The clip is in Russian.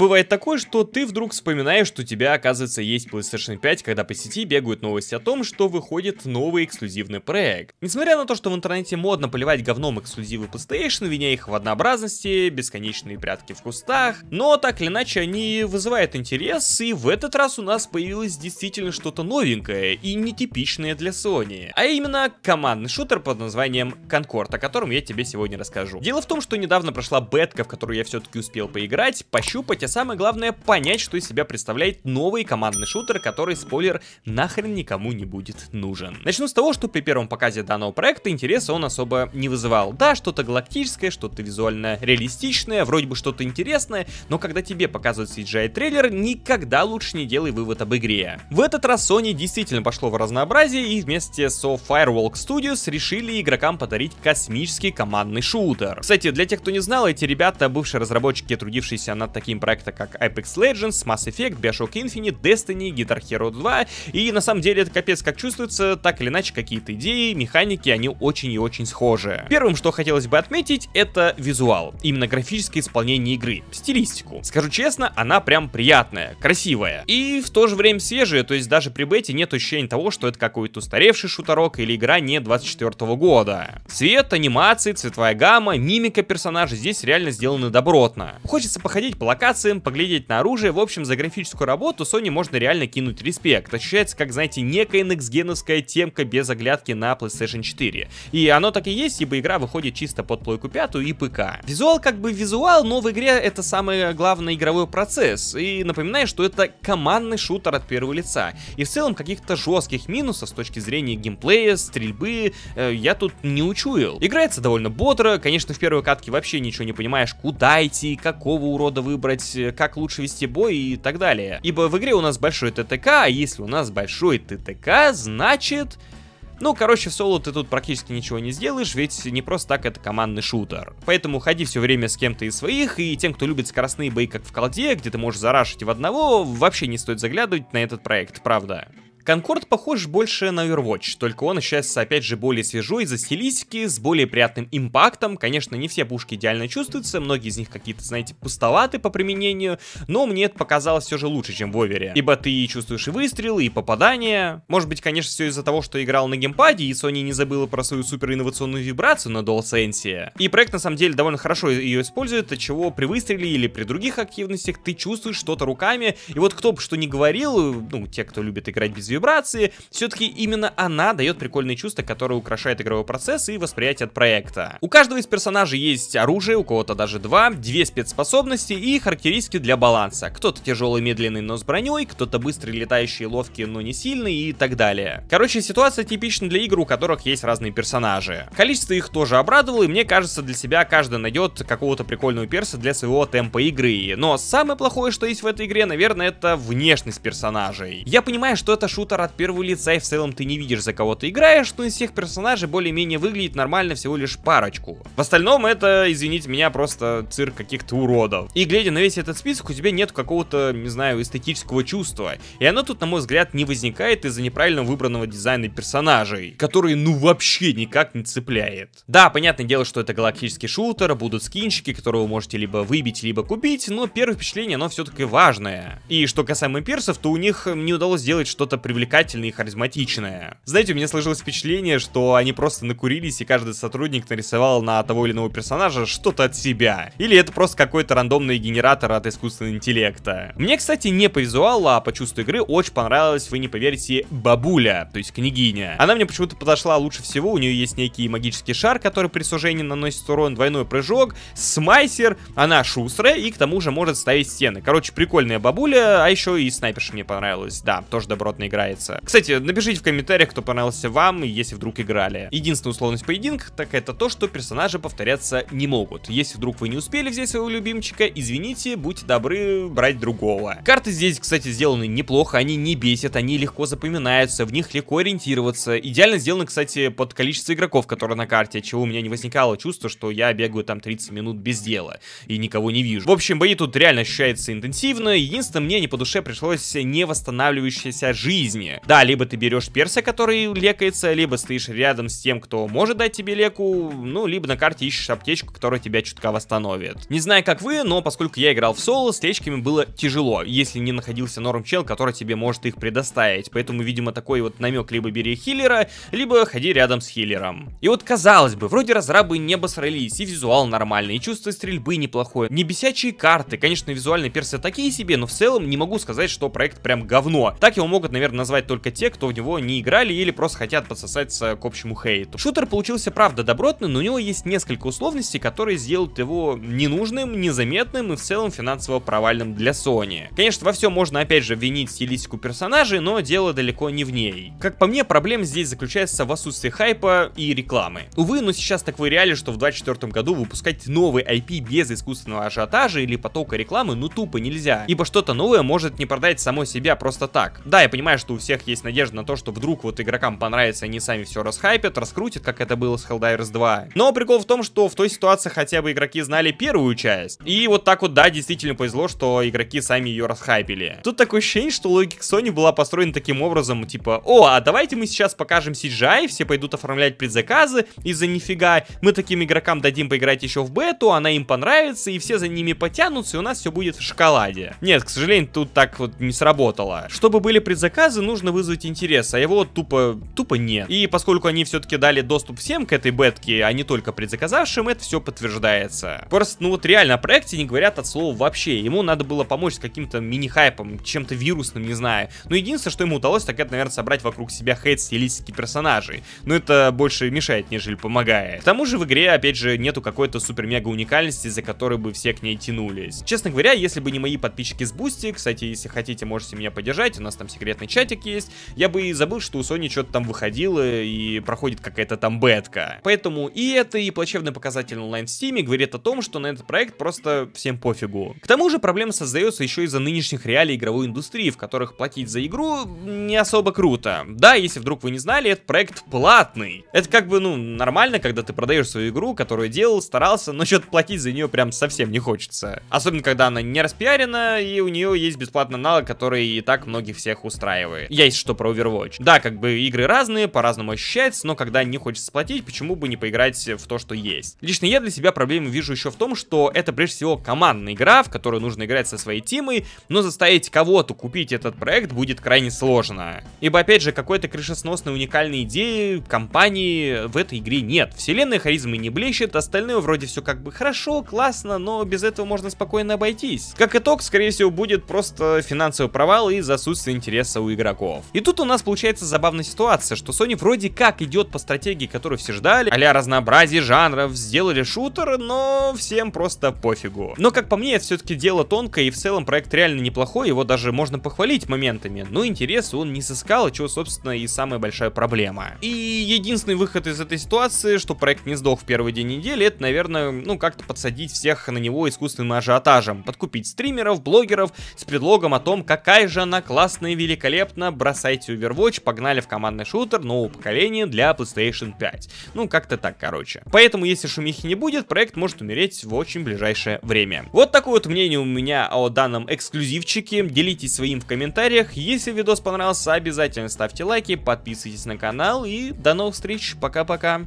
Бывает такое, что ты вдруг вспоминаешь, что у тебя, оказывается, есть PlayStation 5, когда по сети бегают новости о том, что выходит новый эксклюзивный проект. Несмотря на то, что в интернете модно поливать говном эксклюзивы PlayStation, виня их в однообразности, бесконечные прятки в кустах, но так или иначе они вызывают интерес, и в этот раз у нас появилось действительно что-то новенькое и нетипичное для Sony. А именно командный шутер под названием Concord, о котором я тебе сегодня расскажу. Дело в том, что недавно прошла бетка, в которую я все-таки успел поиграть, пощупать, самое главное понять, что из себя представляет новый командный шутер, который, спойлер, нахрен никому не будет нужен. Начну с того, что при первом показе данного проекта интереса он особо не вызывал. Да, что-то галактическое, что-то визуально реалистичное, вроде бы что-то интересное, но когда тебе показывают CGI-трейлер, никогда лучше не делай вывод об игре. В этот раз Sony действительно пошло в разнообразие и вместе со Firewalk Studios решили игрокам подарить космический командный шутер. Кстати, для тех, кто не знал, эти ребята, бывшие разработчики, трудившиеся над таким проектом, проекта, как Apex Legends, Mass Effect, Bioshock Infinite, Destiny, Guitar Hero 2, и на самом деле это капец как чувствуется, так или иначе какие-то идеи, механики, они очень и очень схожи. Первым, что хотелось бы отметить, это визуал, именно графическое исполнение игры, стилистику. Скажу честно, она прям приятная, красивая, и в то же время свежая, то есть даже при бете нет ощущения того, что это какой-то устаревший шутерок или игра не 24 -го года. Цвет, анимации, цветовая гамма, мимика персонажа здесь реально сделаны добротно. Хочется походить по локации, модификациям, поглядеть на оружие. В общем, за графическую работу Sony можно реально кинуть респект. Ощущается, как, знаете, некая некстгеновская темка без оглядки на PlayStation 4. И оно так и есть, ибо игра выходит чисто под плойку пятую и ПК. Визуал как бы визуал, но в игре это самый главный игровой процесс. И напоминаю, что это командный шутер от первого лица. И в целом каких-то жестких минусов с точки зрения геймплея, стрельбы, э, я тут не учуял. Играется довольно бодро, конечно, в первой катке вообще ничего не понимаешь, куда идти, какого урода выбрать, думать, э, как лучше вести бой и так далее. Ибо в игре у нас большой ТТК, а если у нас большой ТТК, значит... Ну, короче, в соло ты тут практически ничего не сделаешь, ведь не просто так это командный шутер. Поэтому ходи все время с кем-то из своих, и тем, кто любит скоростные бои, как в колде, где ты можешь зарашить в одного, вообще не стоит заглядывать на этот проект, правда. Конкорд похож больше на Overwatch, только он ощущается опять же более свежо из-за стилистики, с более приятным импактом. Конечно, не все пушки идеально чувствуются, многие из них какие-то, знаете, пустоваты по применению, но мне это показалось все же лучше, чем в Овере. Ибо ты чувствуешь и выстрелы, и попадания. Может быть, конечно, все из-за того, что играл на геймпаде, и Sony не забыла про свою супер инновационную вибрацию на DualSense. И проект, на самом деле, довольно хорошо ее использует, от чего при выстреле или при других активностях ты чувствуешь что-то руками. И вот кто бы что ни говорил, ну, те, кто любит играть без вибрации, все-таки именно она дает прикольные чувства, которые украшают игровой процесс и восприятие от проекта. У каждого из персонажей есть оружие, у кого-то даже два, две спецспособности и характеристики для баланса. Кто-то тяжелый, медленный, но с броней, кто-то быстрый, летающий, ловкий, но не сильный и так далее. Короче, ситуация типична для игр, у которых есть разные персонажи. Количество их тоже обрадовало, и мне кажется, для себя каждый найдет какого-то прикольного перса для своего темпа игры. Но самое плохое, что есть в этой игре, наверное, это внешность персонажей. Я понимаю, что это шутка шутер от первого лица, и в целом ты не видишь, за кого ты играешь, но из всех персонажей более-менее выглядит нормально всего лишь парочку. В остальном это, извините меня, просто цирк каких-то уродов. И глядя на весь этот список, у тебя нет какого-то, не знаю, эстетического чувства. И оно тут, на мой взгляд, не возникает из-за неправильно выбранного дизайна персонажей, который ну вообще никак не цепляет. Да, понятное дело, что это галактический шутер, будут скинчики, которые вы можете либо выбить, либо купить, но первое впечатление, оно все-таки важное. И что касаемо персов, то у них не удалось сделать что-то привлекательная и харизматичная. Знаете, у меня сложилось впечатление, что они просто накурились, и каждый сотрудник нарисовал на того или иного персонажа что-то от себя. Или это просто какой-то рандомный генератор от искусственного интеллекта. Мне, кстати, не по визуалу, а по чувству игры очень понравилась, вы не поверите, бабуля, то есть княгиня. Она мне почему-то подошла лучше всего, у нее есть некий магический шар, который при сужении наносит урон, двойной прыжок, смайсер, она шустрая и к тому же может ставить стены. Короче, прикольная бабуля, а еще и снайперша мне понравилась, да, тоже добротная игра играется. Кстати, напишите в комментариях, кто понравился вам, если вдруг играли. Единственная условность поединка, так это то, что персонажи повторяться не могут. Если вдруг вы не успели взять своего любимчика, извините, будьте добры брать другого. Карты здесь, кстати, сделаны неплохо, они не бесят, они легко запоминаются, в них легко ориентироваться. Идеально сделаны, кстати, под количество игроков, которые на карте, чего у меня не возникало чувство, что я бегаю там 30 минут без дела и никого не вижу. В общем, бои тут реально ощущаются интенсивно, единственное, мне не по душе пришлось невосстанавливающаяся жизнь жизни. Да, либо ты берешь перса, который лекается, либо стоишь рядом с тем, кто может дать тебе леку, ну, либо на карте ищешь аптечку, которая тебя чутка восстановит. Не знаю, как вы, но поскольку я играл в соло, с лечками было тяжело, если не находился норм чел, который тебе может их предоставить. Поэтому, видимо, такой вот намек либо бери хиллера, либо ходи рядом с хиллером. И вот казалось бы, вроде разрабы не обосрались, и визуал нормальный, и чувство стрельбы неплохое, не бесячие карты, конечно, визуальные персы такие себе, но в целом не могу сказать, что проект прям говно. Так его могут, наверное, назвать только те, кто в него не играли или просто хотят подсосаться к общему хейту. Шутер получился правда добротный, но у него есть несколько условностей, которые сделают его ненужным, незаметным и в целом финансово провальным для Sony. Конечно, во всем можно опять же винить стилистику персонажей, но дело далеко не в ней. Как по мне, проблема здесь заключается в отсутствии хайпа и рекламы. Увы, но сейчас такой реалии, что в 2024 году выпускать новый IP без искусственного ажиотажа или потока рекламы ну тупо нельзя, ибо что-то новое может не продать само себя просто так. Да, я понимаю, что что у всех есть надежда на то, что вдруг вот игрокам понравится, они сами все расхайпят, раскрутят, как это было с Helldivers 2. Но прикол в том, что в той ситуации хотя бы игроки знали первую часть. И вот так вот, да, действительно повезло, что игроки сами ее расхайпили. Тут такое ощущение, что логика Sony была построена таким образом, типа, о, а давайте мы сейчас покажем CGI, все пойдут оформлять предзаказы из-за нифига, мы таким игрокам дадим поиграть еще в бету, она им понравится, и все за ними потянутся, и у нас все будет в шоколаде. Нет, к сожалению, тут так вот не сработало. Чтобы были предзаказы, заказы нужно вызвать интерес, а его тупо, тупо нет. И поскольку они все-таки дали доступ всем к этой бетке, а не только предзаказавшим, это все подтверждается. Просто, ну вот реально, о проекте не говорят от слова вообще. Ему надо было помочь с каким-то мини-хайпом, чем-то вирусным, не знаю. Но единственное, что ему удалось, так это, наверное, собрать вокруг себя хейт-стилистики персонажей. Но это больше мешает, нежели помогает. К тому же в игре, опять же, нету какой-то супер-мега уникальности, за которой бы все к ней тянулись. Честно говоря, если бы не мои подписчики с Бусти, кстати, если хотите, можете меня поддержать, у нас там секретный чат, чатик есть, я бы и забыл, что у Sony что-то там выходило и проходит какая-то там бетка. Поэтому и это, и плачевный показатель онлайн в Steam говорит о том, что на этот проект просто всем пофигу. К тому же проблема создается еще из-за нынешних реалий игровой индустрии, в которых платить за игру не особо круто. Да, если вдруг вы не знали, этот проект платный. Это как бы, ну, нормально, когда ты продаешь свою игру, которую делал, старался, но что-то платить за нее прям совсем не хочется. Особенно, когда она не распиарена, и у нее есть бесплатный аналог, который и так многих всех устраивает первые. Есть что про Overwatch. Да, как бы игры разные, по-разному ощущается, но когда не хочется платить, почему бы не поиграть в то, что есть. Лично я для себя проблему вижу еще в том, что это прежде всего командная игра, в которую нужно играть со своей тимой, но заставить кого-то купить этот проект будет крайне сложно. Ибо опять же, какой-то крышесносной уникальной идеи, компании в этой игре нет. Вселенная харизмы не блещет, остальное вроде все как бы хорошо, классно, но без этого можно спокойно обойтись. Как итог, скорее всего, будет просто финансовый провал из-за отсутствия интереса у игроков игроков. И тут у нас получается забавная ситуация, что Sony вроде как идет по стратегии, которую все ждали, а разнообразие жанров, сделали шутер, но всем просто пофигу. Но как по мне, это все-таки дело тонкое, и в целом проект реально неплохой, его даже можно похвалить моментами, но интерес он не сыскал, чего, собственно, и самая большая проблема. И единственный выход из этой ситуации, что проект не сдох в первый день недели, это, наверное, ну как-то подсадить всех на него искусственным ажиотажем, подкупить стримеров, блогеров с предлогом о том, какая же она классная и великолепная, великолепно, бросайте Overwatch, погнали в командный шутер нового поколения для PlayStation 5. Ну, как-то так, короче. Поэтому, если шумихи не будет, проект может умереть в очень ближайшее время. Вот такое вот мнение у меня о данном эксклюзивчике. Делитесь своим в комментариях. Если видос понравился, обязательно ставьте лайки, подписывайтесь на канал и до новых встреч. Пока-пока.